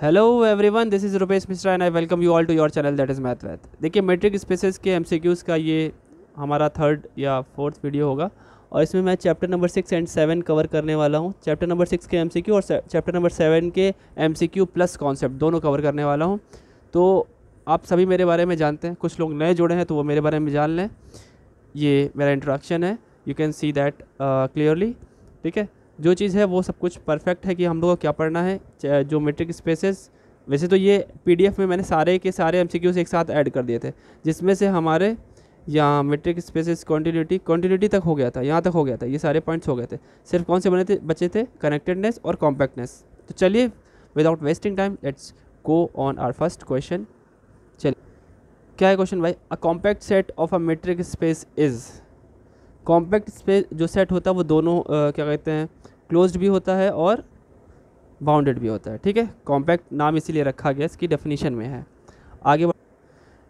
Hello everyone this is Rupesh Mishra and I welcome you all to your channel that is math with देखिए metric spaces के MCQs का ये हमारा third या fourth video होगा और इसमें मैं chapter number six and seven cover करने वाला हूँ चैप्टर नंबर सिक्स के एमसीक्यू और चैप्टर नंबर सेवन के एमसीक्यू प्लस कॉन्सेप्ट दोनों कवर करने वाला हूँ तो आप सभी मेरे बारे में जानते हैं कुछ लोग नए जुड़े हैं तो वो मेरे बारे में जान लें ये मेरा इंट्रोडक्शन है you can see that clearly ठीक है जो चीज़ है वो सब कुछ परफेक्ट है कि हम लोग को क्या पढ़ना है मेट्रिक स्पेसेस वैसे तो ये पीडीएफ में मैंने सारे के सारे एमसीक्यूज एक साथ ऐड कर दिए थे जिसमें से हमारे यहाँ मेट्रिक स्पेसेस कॉन्टीन्यूटी कॉन्टीन्यूटी तक हो गया था यहाँ तक हो गया था ये सारे पॉइंट्स हो गए थे सिर्फ कौन से बने थे बचे थे कनेक्टेडनेस और कॉम्पैक्टनेस तो चलिए without wasting time let's go on our first question चलिए क्या है क्वेश्चन भाई a compact set of a metric space is compact space जो सेट होता है वो दोनों आ, क्या कहते हैं क्लोज्ड भी होता है और बाउंडेड भी होता है ठीक है कॉम्पैक्ट नाम इसीलिए रखा गया इसकी डेफिनेशन में है आगे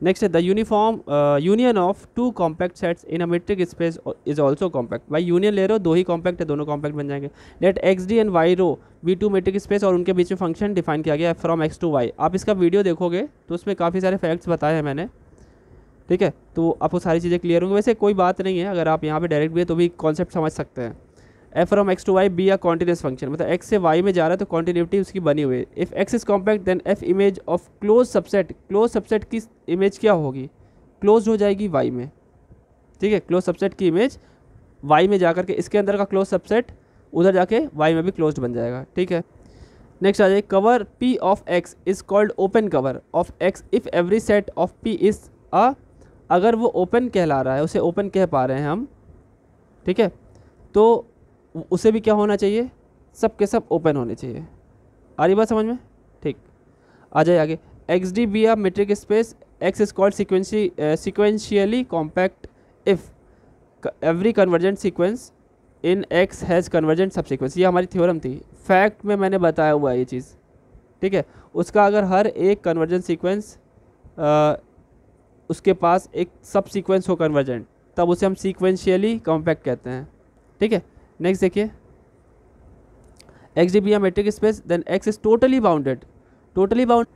नेक्स्ट है the uniform union of two compact sets in a metric space is also compact भाई यूनियन ले रहे हो दो ही कॉम्पैक्ट है दोनों कॉम्पैक्ट बन जाएंगे let X D and Y rho be two metric space और उनके बीच में फंक्शन डिफाइन किया गया फ्रॉम एक्स टू वाई आप इसका वीडियो देखोगे तो उसमें काफ़ी सारे फैक्ट्स बताए हैं मैंने ठीक है तो आपको सारी चीज़ें क्लियर होंगी वैसे कोई बात नहीं है अगर आप यहाँ पर डायरेक्ट भी तो भी कॉन्सेप्ट समझ सकते हैं F from X to Y be a continuous function मतलब एक्स से वाई में जा रहा है तो कॉन्टीन्यूटी उसकी बनी हुई है if X is compact then F image of close subset close subset की इमेज क्या होगी क्लोज हो जाएगी वाई में ठीक है क्लोज सबसेट की इमेज वाई में जाकर के इसके अंदर का क्लोज सबसेट उधर जाके वाई में भी क्लोज बन जाएगा ठीक है नेक्स्ट आ जाए cover P of X is called open cover of X if every set of P is a अगर वो ओपन कहला रहा है उसे ओपन कह पा रहे हैं हम ठीक है तो उसे भी क्या होना चाहिए सब के सब ओपन होने चाहिए आ रही बात समझ में ठीक आ जाए आगे X D be are metric space X is called sequence sequentially compact if every convergent sequence in X has convergent subsequence ये हमारी थ्योरम थी फैक्ट में मैंने बताया हुआ है ये चीज़ ठीक है उसका अगर हर एक कन्वर्जेंट सीक्वेंस uh, उसके पास एक सब सीक्वेंस हो कन्वर्जेंट तब उसे हम सीक्वेंशियली कॉम्पैक्ट कहते हैं ठीक है नेक्स्ट देखिए X D be metric space then X is totally bounded totally bound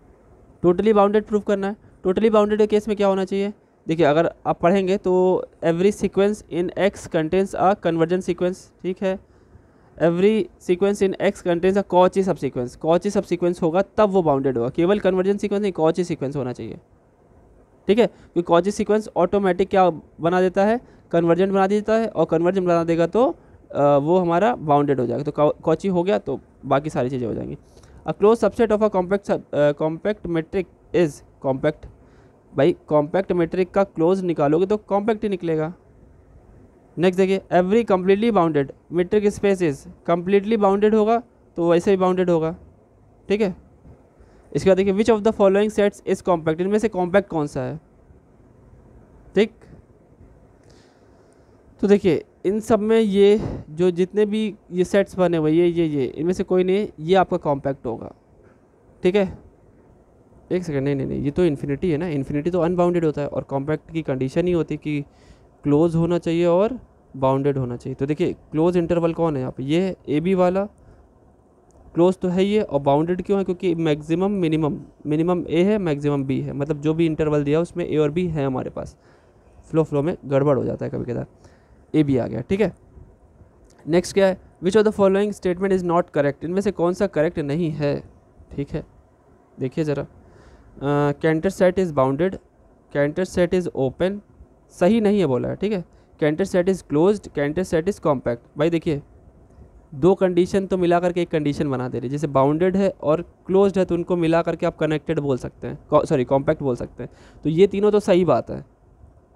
totally bounded proof करना है टोटली बाउंडेड के केस में क्या होना चाहिए देखिए अगर आप पढ़ेंगे तो every sequence in X contains a convergent sequence ठीक है every sequence in X contains a Cauchy subsequence Cauchy subsequence होगा तब वो बाउंडेड होगा केवल कन्वर्जन सीक्वेंस नहीं कॉची सीक्वेंस होना चाहिए ठीक है क्योंकि कॉची सीक्वेंस ऑटोमेटिक क्या बना देता है कन्वर्जेंट बना देता है और कन्वर्जन बना देगा तो वो हमारा बाउंडेड हो जाएगा तो कॉची हो गया तो बाकी सारी चीज़ें हो जाएंगी a close subset of a compact compact metric is compact भाई कॉम्पैक्ट मेट्रिक का क्लोज निकालोगे तो कॉम्पैक्ट ही निकलेगा नेक्स्ट देखिए every completely bounded metric space is completely bounded होगा तो वैसे ही बाउंडेड होगा ठीक है इसके बाद देखिए which of the following sets is compact इनमें से कॉम्पैक्ट कौन सा है ठीक तो देखिए इन सब में ये जो जितने भी ये सेट्स बने हुए ये ये ये इनमें से कोई नहीं ये आपका कॉम्पैक्ट होगा ठीक है एक सेकंड नहीं नहीं नहीं ये तो इन्फिनिटी है ना इन्फिनिटी तो अनबाउंडेड होता है और कॉम्पैक्ट की कंडीशन ही होती है कि क्लोज होना चाहिए और बाउंडेड होना चाहिए तो देखिए क्लोज इंटरवल कौन है यहाँ पे ये ए बी वाला क्लोज तो है ये और बाउंडेड क्यों है क्योंकि मैक्सिमम मिनिमम मिनिमम ए है मैक्सिमम बी है मतलब जो भी इंटरवल दिया उसमें ए और बी है हमारे पास फ्लो फ्लो में गड़बड़ हो जाता है कभी कभार ए भी आ गया ठीक है नेक्स्ट क्या है which of the following statement is not correct इनमें से कौन सा करेक्ट नहीं है ठीक है देखिए ज़रा Cantor set is bounded Cantor set is open सही नहीं है बोला है ठीक है Cantor set is close Cantor set is compact भाई देखिए दो कंडीशन तो मिला करके एक कंडीशन बना दे रही है जैसे बाउंडेड है और क्लोज्ड है तो उनको मिला करके आप कनेक्टेड बोल सकते हैं सॉरी कॉम्पैक्ट बोल सकते हैं तो ये तीनों तो सही बात है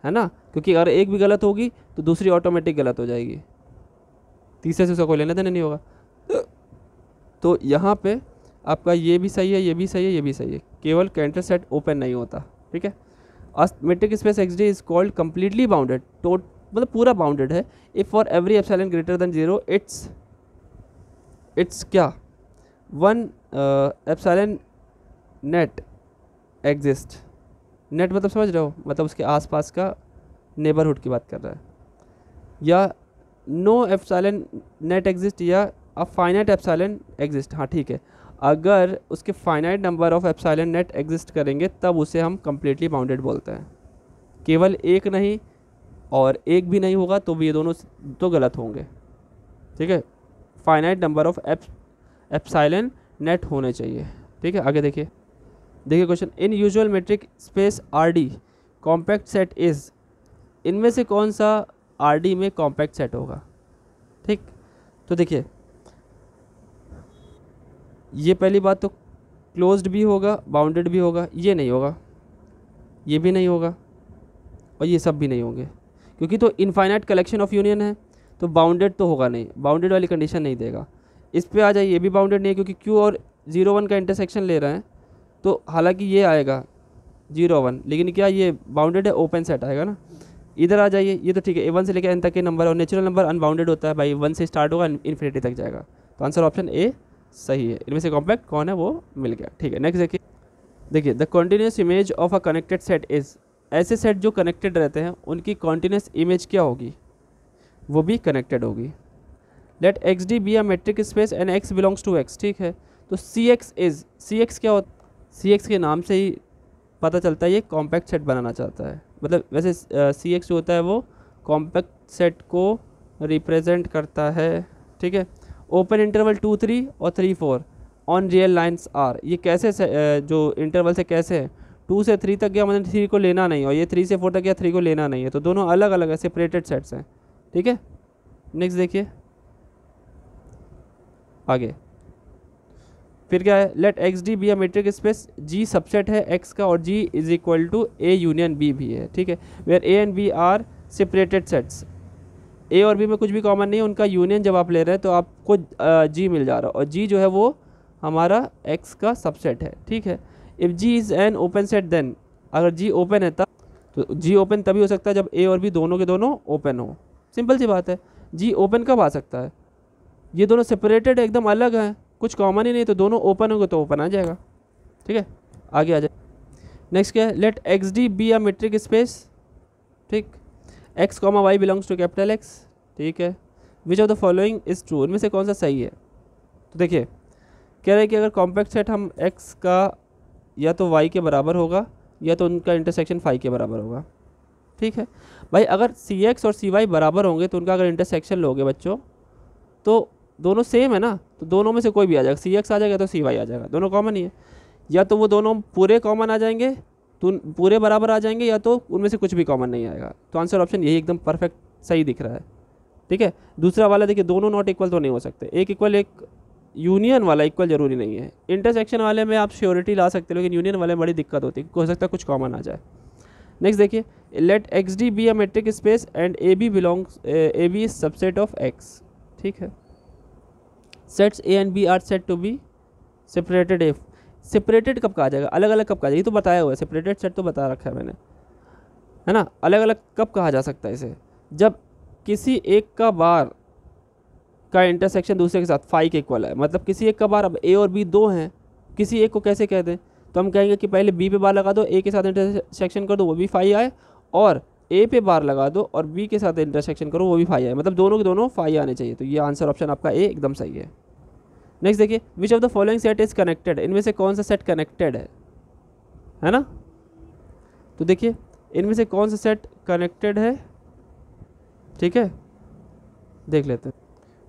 है ना क्योंकि अगर एक भी गलत होगी तो दूसरी ऑटोमेटिक गलत हो जाएगी तीसरे से उसका कोई लेना देना नहीं होगा तो यहाँ पे आपका ये भी सही है ये भी सही है ये भी सही है केवल कैंटर सेट ओपन नहीं होता ठीक है metric space X D is called completely bounded टोट मतलब पूरा बाउंडेड है if for every F greater than zero it's it's क्या one F net exist net मतलब समझ रहे हो मतलब उसके आसपास का नेबरहुड की बात कर रहा है या नो एफसाइलेंट नेट एग्जिस्ट या अ फाइनाइट एफसाइलेंट एग्जिस्ट हाँ ठीक है अगर उसके finite number of epsilon net exist करेंगे तब उसे हम कम्प्लीटली बाउंडेड बोलते हैं केवल एक नहीं और एक भी नहीं होगा तो भी ये दोनों तो गलत होंगे ठीक है finite number of eps epsilon net होने चाहिए ठीक है आगे देखिए देखिए question in usual metric space R D compact set is इनमें से कौन सा आर डी में कॉम्पैक्ट सेट होगा ठीक तो देखिए ये पहली बात तो क्लोज्ड भी होगा बाउंडेड भी होगा ये नहीं होगा ये भी नहीं होगा और ये सब भी नहीं होंगे क्योंकि तो इनफाइनाइट कलेक्शन ऑफ यूनियन है तो बाउंडेड तो होगा नहीं बाउंडेड वाली कंडीशन नहीं देगा इस पर आ जाइए ये भी बाउंडेड नहीं है क्योंकि क्यू और ज़ीरो वन का इंटरसेक्शन ले रहे हैं तो हालांकि ये आएगा जीरो वन लेकिन क्या ये बाउंडेड है ओपन सेट आएगा ना इधर आ जाइए ये तो ठीक है ए वन से लेकर एन तक के नंबर और नेचुरल नंबर अनबाउंडेड होता है भाई वन से स्टार्ट होगा इन्फिनिटी तक जाएगा तो आंसर ऑप्शन ए सही है इनमें से कॉम्पैक्ट कौन है वो मिल गया ठीक है नेक्स्ट देखिए देखिए the continuous image of a connected set is ऐसे सेट जो कनेक्टेड रहते हैं उनकी कॉन्टीन्यूस इमेज क्या होगी वो भी कनेक्टेड होगी let X D be a metric space and X belongs to X ठीक है तो C X is C X क्या होता सी के नाम से ही पता चलता है ये कॉम्पैक्ट सेट बनाना चाहता है मतलब वैसे सी जो होता है वो कॉम्पैक्ट सेट को रिप्रेजेंट करता है ठीक है ओपन इंटरवल टू थ्री और three four on real lines are ये कैसे से, जो इंटरवल से कैसे है टू से थ्री तक गया मतलब थ्री को लेना नहीं और ये थ्री से फोर तक गया थ्री को लेना नहीं है तो दोनों अलग अलग है सेपरेटेड सेट्स हैं ठीक है नेक्स्ट देखिए आगे फिर क्या है let X D be a metric space G subset है एक्स का और G is equal to A union B भी है ठीक है where A and B are separated sets A और बी में कुछ भी कॉमन नहीं है उनका यूनियन जब आप ले रहे हैं तो आपको जी मिल जा रहा है और जी जो है वो हमारा एक्स का सबसेट है ठीक है if G is an open set then अगर जी ओपन है तब तो जी ओपन तभी हो सकता है जब ए और बी दोनों के दोनों ओपन हो सिंपल सी बात है जी ओपन कब आ सकता है ये दोनों सेपरेटेड एकदम अलग हैं कुछ कॉमन ही नहीं तो दोनों ओपन होंगे तो ओपन आ जाएगा ठीक है आगे आ जाए नेक्स्ट क्या है लेट एक्स डी बी या मेट्रिक स्पेस ठीक X comma Y belongs to capital X ठीक है which of the following is true इनमें से कौन सा सही है तो देखिए कह रहे हैं कि अगर कॉम्पैक्ट सेट हम एक्स का या तो वाई के बराबर होगा या तो उनका इंटरसेक्शन फाइव के बराबर होगा ठीक है भाई अगर सी एक्स और सी वाई बराबर होंगे तो उनका अगर इंटरसेक्शन लोगे बच्चों तो दोनों सेम है ना तो दोनों में से कोई भी आ जाएगा सी एक्स आ जाएगा तो सी वाई आ जाएगा दोनों कॉमन ही है या तो वो दोनों पूरे कॉमन आ जाएंगे तो पूरे बराबर आ जाएंगे या तो उनमें से कुछ भी कॉमन नहीं आएगा तो आंसर ऑप्शन यही एकदम परफेक्ट सही दिख रहा है ठीक है दूसरा वाला देखिए दोनों नॉट इक्वल तो नहीं हो सकते एक इक्वल एक यूनियन वाला इक्वल जरूरी नहीं है इंटरसेक्शन वाले में आप श्योरिटी ला सकते हो लेकिन यूनियन वाले में बड़ी दिक्कत होती है हो सकता है कुछ कॉमन आ जाए नेक्स्ट देखिए let X D be a metric space and A B belong A B subset of X ठीक है sets A and B are set to be separated F separated कब कहा जाएगा अलग अलग कब कहा जाएगा ये तो बताया हुआ है सेपरेटेड सेट तो बता रखा है मैंने है ना अलग अलग कब कहा जा सकता है इसे जब किसी एक का बार का इंटरसेक्शन दूसरे के साथ फाइव के इक्वल है मतलब किसी एक का बार अब ए और बी दो हैं किसी एक को कैसे कह दें तो हम कहेंगे कि पहले बी पे बार लगा दो ए के साथ इंटरसेक्शन कर दो वो भी फाइव आए और ए पे बार लगा दो और बी के साथ इंटरसेक्शन करो वो भी फाइव आए मतलब दोनों के दोनों फाइव आने चाहिए तो ये आंसर ऑप्शन आपका ए एकदम सही है नेक्स्ट देखिए which of the following set is connected इनमें से कौन सा सेट कनेक्टेड है है ना तो देखिए इनमें से कौन सा सेट कनेक्टेड है ठीक है देख लेते हैं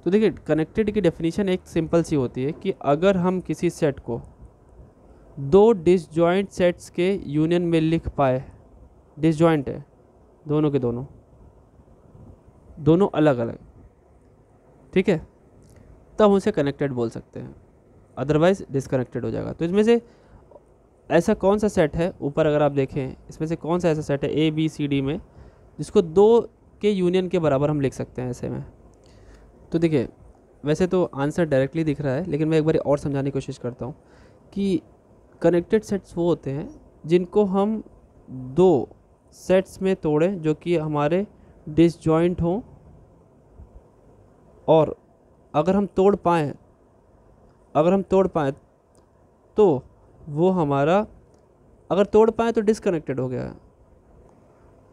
तो देखिए कनेक्टेड की डेफिनेशन एक सिंपल सी होती है कि अगर हम किसी सेट को दो डिसजॉइंट सेट्स के यूनियन में लिख पाए डिसजॉइंट है दोनों के दोनों दोनों अलग अलग ठीक है तब उसे कनेक्टेड बोल सकते हैं अदरवाइज डिसकनेक्टेड हो जाएगा तो इसमें से ऐसा कौन सा सेट है ऊपर अगर आप देखें इसमें से कौन सा ऐसा सेट है ए बी सी डी में जिसको दो के यूनियन के बराबर हम लिख सकते हैं ऐसे में तो देखिए वैसे तो आंसर डायरेक्टली दिख रहा है लेकिन मैं एक बार और समझाने की कोशिश करता हूँ कि कनेक्टेड सेट्स वो होते हैं जिनको हम दो सेट्स में तोड़ें जो कि हमारे डिसजॉइंट हों और अगर हम तोड़ पाएँ अगर हम तोड़ पाएँ तो वो हमारा अगर तोड़ पाएँ तो डिसकनेक्टेड हो गया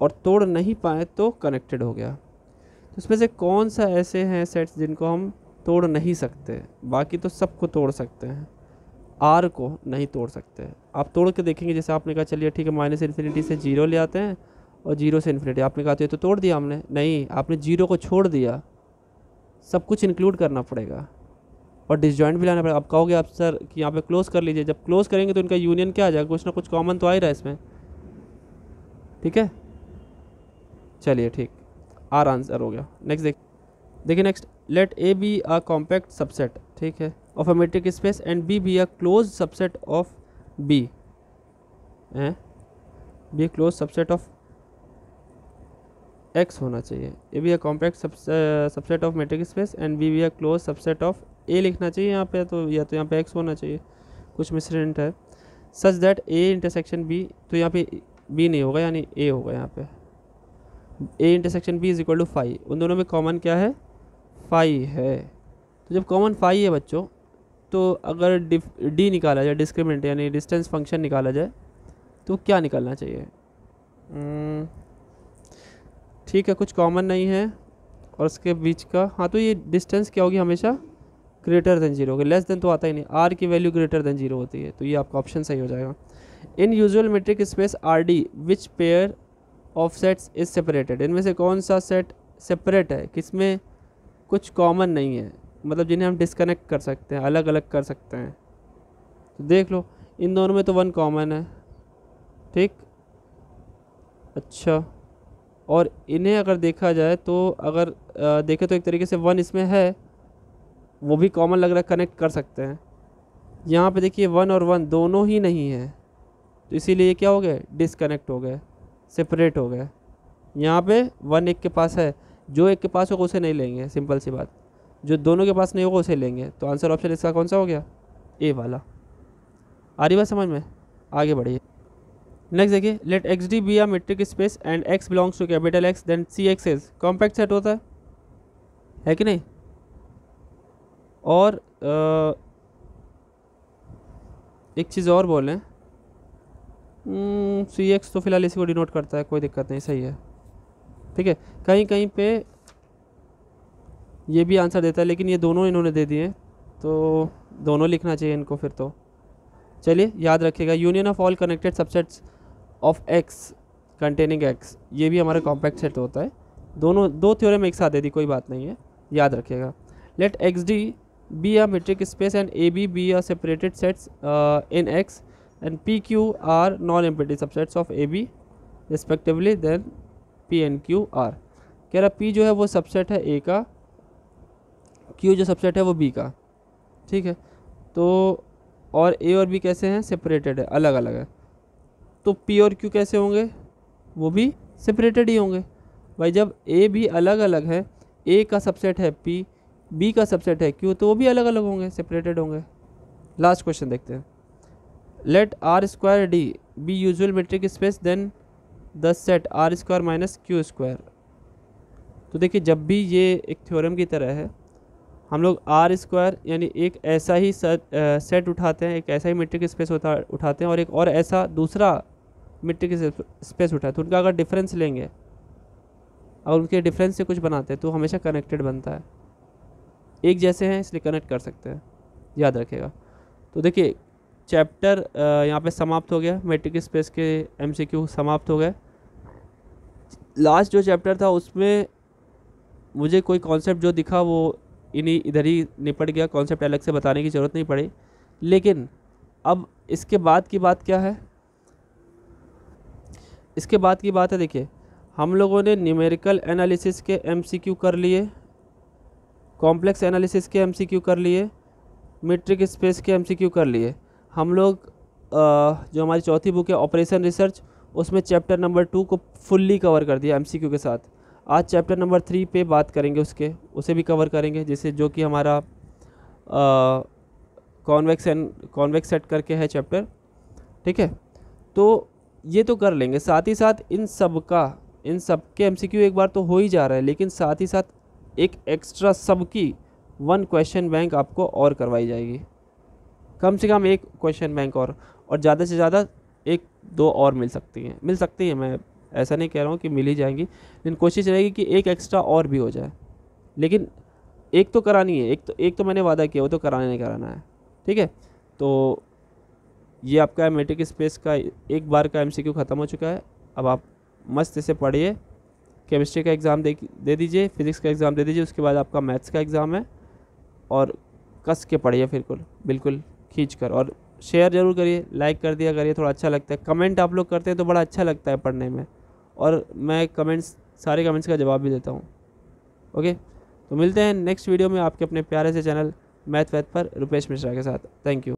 और तोड़ नहीं पाएँ तो कनेक्टेड हो गया तो इसमें से कौन सा ऐसे हैं सेट्स जिनको हम तोड़ नहीं सकते बाकी तो सबको तोड़ सकते हैं आर को नहीं तोड़ सकते आप तोड़ के देखेंगे जैसे आपने कहा चलिए ठीक है माइनस इन्फिनिटी से जीरो ले आते हैं और जीरो से इन्फिनिटी आपने कहा तो ये तो तोड़ दिया हमने नहीं आपने जीरो को छोड़ दिया सब कुछ इंक्लूड करना पड़ेगा और डिसजॉइंट भी लाना पड़ेगा आप कहोगे आप सर कि यहाँ पे क्लोज़ कर लीजिए जब क्लोज़ करेंगे तो इनका यूनियन क्या आ जाएगा कुछ ना कुछ कॉमन तो आ ही रहा है इसमें ठीक है चलिए ठीक आर आंसर हो गया नेक्स्ट देख देखिए next let A be a compact subset ठीक है of a metric space and B be a close subset of B A B close subset of X होना चाहिए A be a complex subset of metric space and B be a close subset of A लिखना चाहिए यहाँ पे तो या तो यहाँ पे एक्स होना चाहिए कुछ मिसरेंट है such that A intersection B तो यहाँ पे बी नहीं होगा यानी ए होगा यहाँ पे A intersection B is equal to five उन दोनों में कॉमन क्या है फाइव है तो जब कॉमन फाइव है बच्चों तो अगर डी निकाला जाए डिस्क्रिमिनेंट यानी डिस्टेंस फंक्शन निकाला जाए तो क्या निकालना चाहिए hmm. ठीक है कुछ कॉमन नहीं है और उसके बीच का हाँ तो ये डिस्टेंस क्या होगी हमेशा ग्रेटर देन जीरो होगी लेस देन तो आता ही नहीं आर की वैल्यू ग्रेटर देन जीरो होती है तो ये आपका ऑप्शन सही हो जाएगा in usual metric space R D which pair of sets is separated इनमें से कौन सा सेट सेपरेट है किसमें कुछ कॉमन नहीं है मतलब जिन्हें हम डिस्कनेक्ट कर सकते हैं अलग अलग कर सकते हैं तो देख लो इन दोनों में तो वन कॉमन है ठीक अच्छा और इन्हें अगर देखा जाए तो अगर देखें तो एक तरीके से वन इसमें है वो भी कॉमन लग रहा है कनेक्ट कर सकते हैं यहाँ पे देखिए वन और वन दोनों ही नहीं है तो इसीलिए क्या हो गया डिसकनेक्ट हो गए सेपरेट हो गए यहाँ पे वन एक के पास है जो एक के पास होगा उसे नहीं लेंगे सिंपल सी बात जो दोनों के पास नहीं होगा उसे लेंगे तो आंसर ऑप्शन इसका कौन सा हो गया ए वाला आ रही बात समझ में आगे बढ़िए नेक्स्ट देखिए let X D be a metric space and X belongs to capital X then C X is compact set होता है है कि नहीं और आ, एक चीज़ और बोलें सी हम्म, एक्स तो फिलहाल इसी को डिनोट करता है कोई दिक्कत नहीं सही है ठीक है कहीं कहीं पे ये भी आंसर देता है लेकिन ये दोनों इन्होंने दे दिए तो दोनों लिखना चाहिए इनको फिर तो चलिए याद रखिएगा union of all connected subsets of X containing X ये भी हमारा कॉम्पैक्ट सेट होता है दोनों दो थ्योरम एक साथ दे दी कोई बात नहीं है याद रखिएगा let X D be are metric space and A B be are separated sets in X and P Q are non empty subsets of A B respectively then P and Q are कह रहा P जो है वो subset है ए का Q जो subset है वो बी का ठीक है तो और ए और बी कैसे हैं सेपरेटेड है अलग अलग है तो पी और क्यू कैसे होंगे वो भी सेपरेटेड ही होंगे भाई जब ए भी अलग अलग है ए का सबसेट है पी बी का सबसेट है क्यू तो वो भी अलग अलग होंगे सेपरेटेड होंगे लास्ट क्वेश्चन देखते हैं let R square D be usual metric space then the set R square minus Q square तो देखिए जब भी ये एक थ्योरम की तरह है हम लोग आर स्क्वायर यानी एक ऐसा ही सेट उठाते हैं एक ऐसा ही मेट्रिक स्पेस उठा उठाते हैं और एक और ऐसा दूसरा मेट्रिक स्पेस उठाते हैं तो उनका अगर डिफरेंस लेंगे और उनके डिफरेंस से कुछ बनाते हैं तो हमेशा कनेक्टेड बनता है एक जैसे हैं इसलिए कनेक्ट कर सकते हैं याद रखेगा तो देखिए चैप्टर यहाँ पे समाप्त हो गया मेट्रिक स्पेस के एमसीक्यू समाप्त हो गए लास्ट जो चैप्टर था उसमें मुझे कोई कॉन्सेप्ट जो दिखा वो इन्हीं इधर ही निपट गया कॉन्सेप्ट अलग से बताने की ज़रूरत नहीं पड़ी लेकिन अब इसके बाद की बात क्या है इसके बाद की बात है देखिए हम लोगों ने न्यूमेरिकल एनालिसिस के एमसीक्यू कर लिए कॉम्प्लेक्स एनालिसिस के एमसीक्यू कर लिए मेट्रिक स्पेस के एमसीक्यू कर लिए हम लोग जो हमारी चौथी बुक है ऑपरेशन रिसर्च उसमें चैप्टर नंबर टू को फुल्ली कवर कर दिया एमसीक्यू के साथ आज चैप्टर नंबर थ्री पे बात करेंगे उसके उसे भी कवर करेंगे जैसे जो कि हमारा कॉन्वेक्स एंड कॉन्वेक्स सेट करके है चैप्टर ठीक है तो ये तो कर लेंगे साथ ही साथ इन सब का इन सब के एम एक बार तो हो ही जा रहा है लेकिन साथ ही साथ एक एक्स्ट्रा सब की वन क्वेश्चन बैंक आपको और करवाई जाएगी कम से कम एक क्वेश्चन बैंक और और ज़्यादा से ज़्यादा एक दो और मिल सकती हैं मिल सकती हैं मैं ऐसा नहीं कह रहा हूँ कि मिल ही जाएंगी लेकिन कोशिश रहेगी कि एक एक्स्ट्रा और भी हो जाए लेकिन एक तो करानी है एक तो एक तो मैंने वादा किया वो तो कराना नहीं कराना है ठीक है तो ये आपका मेट्रिक स्पेस का एक बार का एमसीक्यू ख़त्म हो चुका है अब आप मस्त इसे पढ़िए केमिस्ट्री का एग्ज़ाम दे दे दीजिए फिज़िक्स का एग्ज़ाम दे दीजिए उसके बाद आपका मैथ्स का एग्ज़ाम है और कस के पढ़िए बिल्कुल बिल्कुल खींच कर और शेयर ज़रूर करिए लाइक कर दिया करिए थोड़ा अच्छा लगता है कमेंट आप लोग करते हैं तो बड़ा अच्छा लगता है पढ़ने में और मैं कमेंट्स सारे कमेंट्स का जवाब भी देता हूँ ओके तो मिलते हैं नेक्स्ट वीडियो में आपके अपने प्यारे से चैनल मैथ वैथ पर रुपेश मिश्रा के साथ थैंक यू